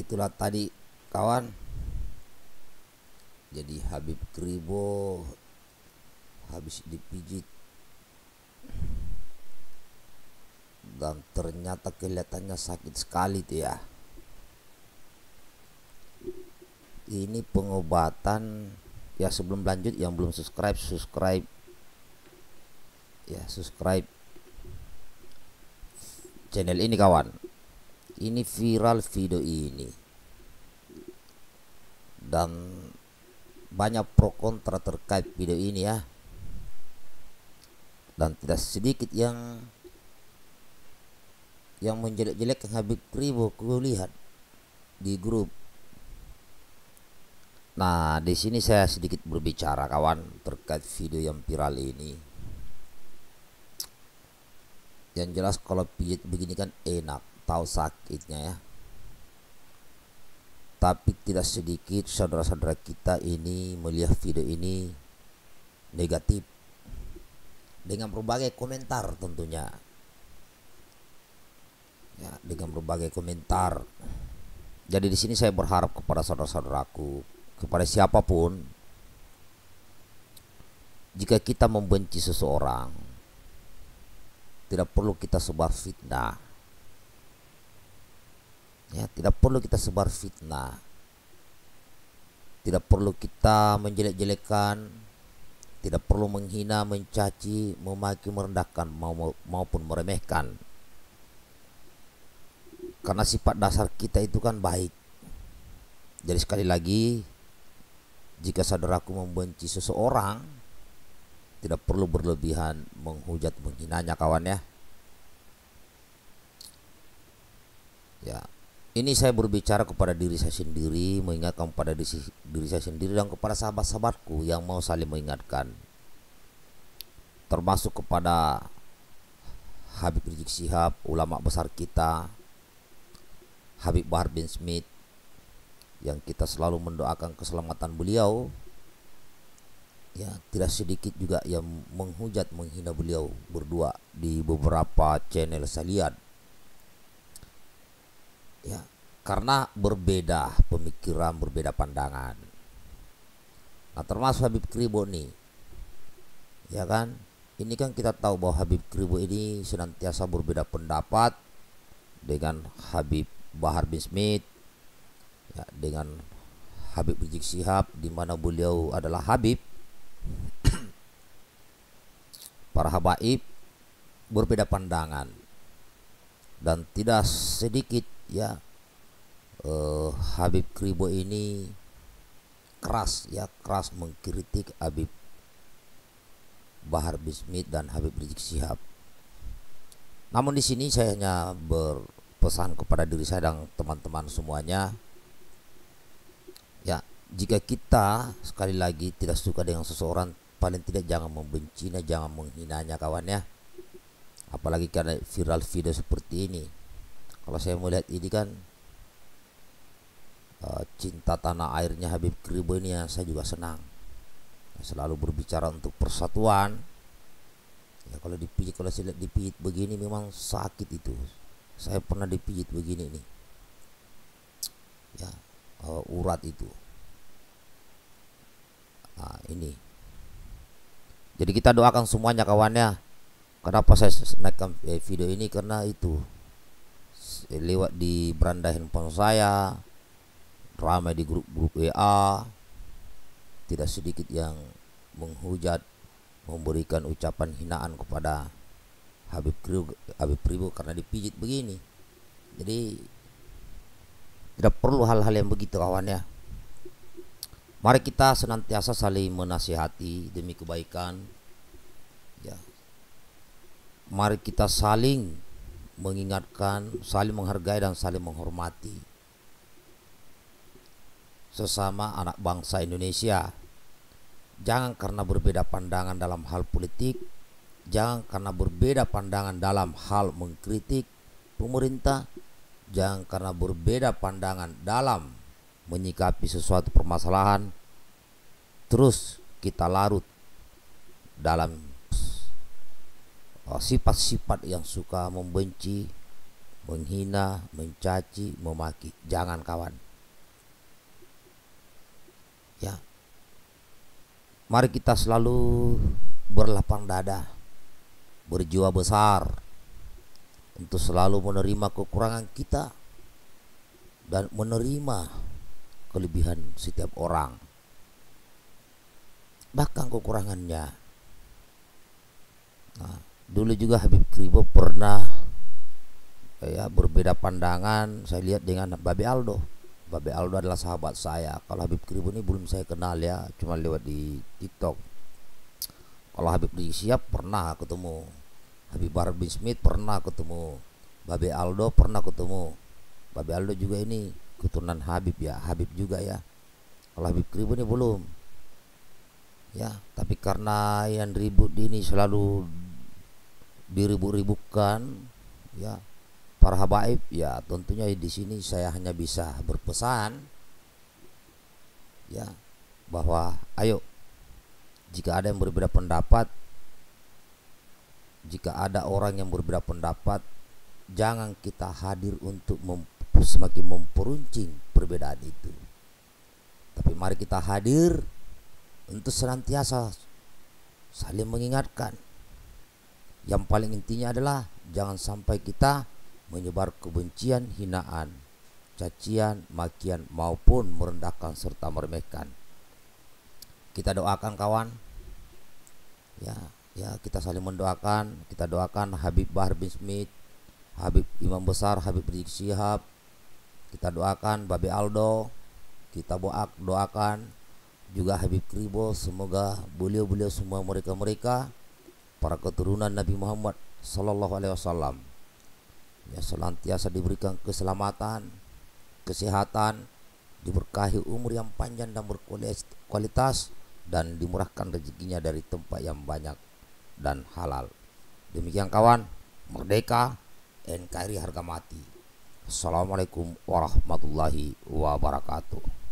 itulah tadi kawan jadi Habib Kribo habis dipijit dan ternyata kelihatannya sakit sekali tuh ya ini pengobatan ya sebelum lanjut yang belum subscribe subscribe ya subscribe channel ini kawan ini viral video ini dan banyak pro kontra terkait video ini ya dan tidak sedikit yang yang menjelek-jelek Habib Kribo kulihat lihat di grup nah di sini saya sedikit berbicara kawan terkait video yang viral ini yang jelas kalau pijit begini kan enak tahu sakitnya ya tapi tidak sedikit saudara-saudara kita ini melihat video ini negatif dengan berbagai komentar tentunya ya, dengan berbagai komentar jadi di sini saya berharap kepada saudara-saudaraku kepada siapapun jika kita membenci seseorang tidak perlu kita sebar fitnah ya tidak perlu kita sebar fitnah tidak perlu kita menjelek-jelekan tidak perlu menghina mencaci memaki merendahkan maupun meremehkan karena sifat dasar kita itu kan baik jadi sekali lagi jika saudaraku membenci seseorang tidak perlu berlebihan menghujat menghinanya kawan ya ya ini saya berbicara kepada diri saya sendiri, mengingatkan kepada diri, saya sendiri dan kepada sahabat-sahabatku yang mau saling mengingatkan. Termasuk kepada Habib Rizik Sihab, ulama besar kita, Habib Bahar bin Smith, yang kita selalu mendoakan keselamatan beliau. Ya, tidak sedikit juga yang menghujat menghina beliau berdua di beberapa channel saya lihat ya karena berbeda pemikiran berbeda pandangan nah termasuk Habib Kribo nih ya kan ini kan kita tahu bahwa Habib Kribo ini senantiasa berbeda pendapat dengan Habib Bahar bin Smith ya, dengan Habib Rizik Sihab di mana beliau adalah Habib para habaib berbeda pandangan dan tidak sedikit ya eh, Habib Kribo ini keras ya keras mengkritik Habib Bahar Bismit dan Habib Rizik Sihab. Namun di sini saya hanya berpesan kepada diri saya dan teman-teman semuanya ya jika kita sekali lagi tidak suka dengan seseorang paling tidak jangan membencinya jangan menghinanya kawannya apalagi karena viral video seperti ini kalau saya melihat ini kan e, cinta tanah airnya Habib Kribo ini yang saya juga senang selalu berbicara untuk persatuan ya kalau dipijit kalau saya lihat dipijit begini memang sakit itu saya pernah dipijit begini nih ya e, urat itu nah ini jadi kita doakan semuanya kawannya kenapa saya naikkan eh, video ini karena itu Eh, lewat di beranda handphone saya ramai di grup-grup WA tidak sedikit yang menghujat memberikan ucapan hinaan kepada Habib Pribo, Habib Pribo karena dipijit begini jadi tidak perlu hal-hal yang begitu kawan ya mari kita senantiasa saling menasihati demi kebaikan ya mari kita saling mengingatkan, saling menghargai dan saling menghormati sesama anak bangsa Indonesia. Jangan karena berbeda pandangan dalam hal politik, jangan karena berbeda pandangan dalam hal mengkritik pemerintah, jangan karena berbeda pandangan dalam menyikapi sesuatu permasalahan, terus kita larut dalam Ah, sifat-sifat yang suka membenci, menghina, mencaci, memaki. Jangan kawan. Ya. Mari kita selalu berlapang dada, berjiwa besar untuk selalu menerima kekurangan kita dan menerima kelebihan setiap orang. Bahkan kekurangannya. Nah, dulu juga Habib Kribo pernah ya berbeda pandangan saya lihat dengan Babe Aldo Babe Aldo adalah sahabat saya kalau Habib Kribo ini belum saya kenal ya cuma lewat di TikTok kalau Habib Rizik Siap pernah ketemu Habib Barbin Smith pernah ketemu Babe Aldo pernah ketemu Babe Aldo juga ini keturunan Habib ya Habib juga ya kalau Habib Kribo ini belum ya tapi karena yang ribut ini selalu diribuk ribukan ya para habaib ya tentunya di sini saya hanya bisa berpesan ya bahwa ayo jika ada yang berbeda pendapat jika ada orang yang berbeda pendapat jangan kita hadir untuk mem semakin memperuncing perbedaan itu tapi mari kita hadir untuk senantiasa saling mengingatkan yang paling intinya adalah jangan sampai kita menyebar kebencian, hinaan, cacian, makian maupun merendahkan serta meremehkan. Kita doakan kawan. Ya, ya kita saling mendoakan, kita doakan Habib Bahar bin Smith, Habib Imam Besar, Habib Rizik Syihab. Kita doakan Babi Aldo, kita doakan juga Habib Kribo semoga beliau-beliau semua mereka-mereka -mereka para keturunan Nabi Muhammad Sallallahu Alaihi Wasallam ya selantiasa diberikan keselamatan kesehatan diberkahi umur yang panjang dan berkualitas dan dimurahkan rezekinya dari tempat yang banyak dan halal demikian kawan merdeka NKRI harga mati Assalamualaikum warahmatullahi wabarakatuh